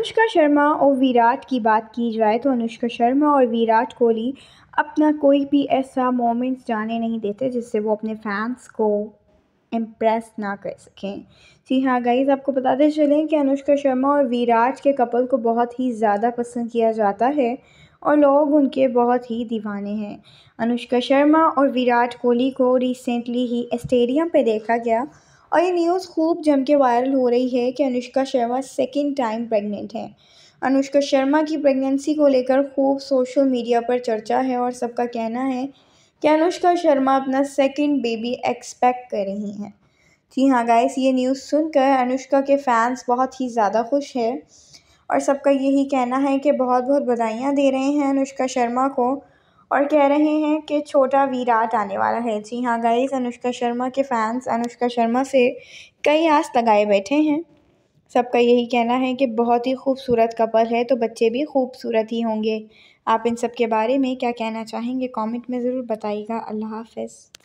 अनुष्का शर्मा और विराट की बात की जाए तो अनुष्का शर्मा और विराट कोहली अपना कोई भी ऐसा मोमेंट्स जाने नहीं देते जिससे वो अपने फैंस को इम्प्रेस ना कर सकें जी हाँ गाइज आपको बताते चलें कि अनुष्का शर्मा और विराट के कपल को बहुत ही ज़्यादा पसंद किया जाता है और लोग उनके बहुत ही दीवाने हैं अनुष्का शर्मा और विराट कोहली को रिसेंटली ही स्टेडियम पे देखा गया और ये न्यूज़ खूब जम के वायरल हो रही है कि Anushka Sharma second time pregnant हैं अनुष्का शर्मा की प्रेगनेंसी को लेकर खूब सोशल मीडिया पर चर्चा है और सबका कहना है कि अनुष्का शर्मा अपना सेकेंड बेबी एक्सपेक्ट कर रही हैं जी हाँ गाइस ये न्यूज़ सुनकर अनुष्का के फैंस बहुत ही ज़्यादा खुश है और सबका यही कहना है कि बहुत बहुत बधाइयाँ दे रहे हैं अनुष्का शर्मा को और कह रहे हैं कि छोटा विराट आने वाला है जी हाँ गाइस अनुष्का शर्मा के फैंस अनुष्का शर्मा से कई आस लगाए बैठे हैं सबका यही कहना है कि बहुत ही खूबसूरत कपल है तो बच्चे भी खूबसूरत ही होंगे आप इन सब के बारे में क्या कहना चाहेंगे कमेंट में ज़रूर बताइएगा अल्लाह हाफ